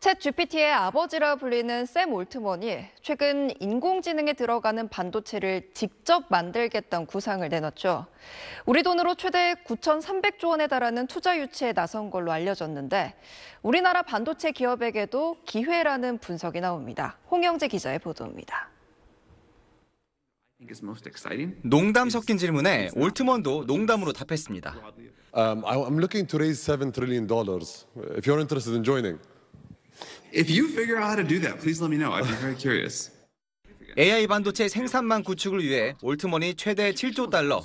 챗 GPT의 아버지라 불리는 샘 올트먼이 최근 인공지능에 들어가는 반도체를 직접 만들겠다는 구상을 내놨죠. 우리 돈으로 최대 9,300조 원에 달하는 투자 유치에 나선 걸로 알려졌는데 우리나라 반도체 기업에게도 기회라는 분석이 나옵니다. 홍영재 기자의 보도입니다. 농담 섞인 질문에 올트먼도 농담으로 답했습니다. Um, I'm looking to raise 7 trillion dollars if you're interested in joining. If you figure out how to do that, please let me know. I'd be very curious. AI 반도체 생산망 구축을 위해 올트먼이 최대 7조 달러,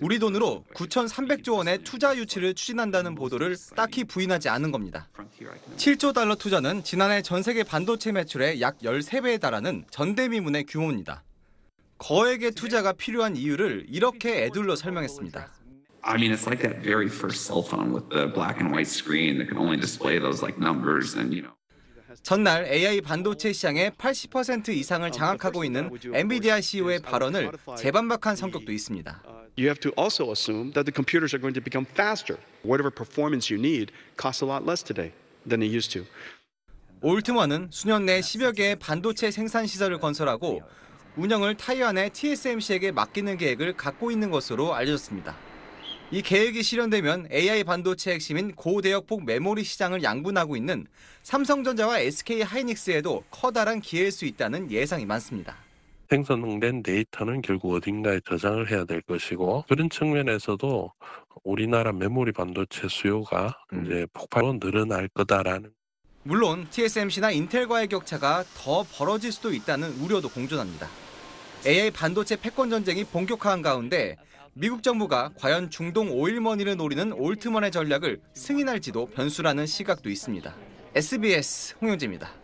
우리 돈으로 9,300조 원의 투자 유치를 추진한다는 보도를 딱히 부인하지 않은 겁니다. 7조 달러 투자는 지난해 전 세계 반도체 매출의 약 13배에 달하는 전대미문의 규모입니다. 거액의 투자가 필요한 이유를 이렇게 애둘러 설명했습니다. I mean, it's like that very first cell phone with the black and white screen that can only display those like numbers and you know. 전날 AI 반도체 시장의 80% 이상을 장악하고 있는 엔비디아 CEO의 발언을 재반박한 성격도 있습니다. You have to also assume that the computers are going to become faster. Whatever performance you need costs a lot less today than it used to. 올트먼은 수년 내 10여 개의 반도체 생산 시설을 건설하고 운영을 타이완의 TSMC에게 맡기는 계획을 갖고 있는 것으로 알려졌습니다. 이 계획이 실현되면 AI 반도체 핵심인 고대역폭 메모리 시장을 양분하고 있는 삼성전자와 SK 하이닉스에도 커다란 기회일 수 있다는 예상이 많습니다. 생성된 데이터는 결국 어딘가에 저장을 해야 될 것이고 그런 측면에서도 우리나라 메모리 반도체 수요가 음. 이제 폭발로 늘어날 거다라는 물론 TSMC나 인텔과의 격차가 더 벌어질 수도 있다는 우려도 공존합니다. AI 반도체 패권 전쟁이 본격화한 가운데 미국 정부가 과연 중동 오일머니를 노리는 올트먼의 전략을 승인할지도 변수라는 시각도 있습니다. SBS 홍영재입니다.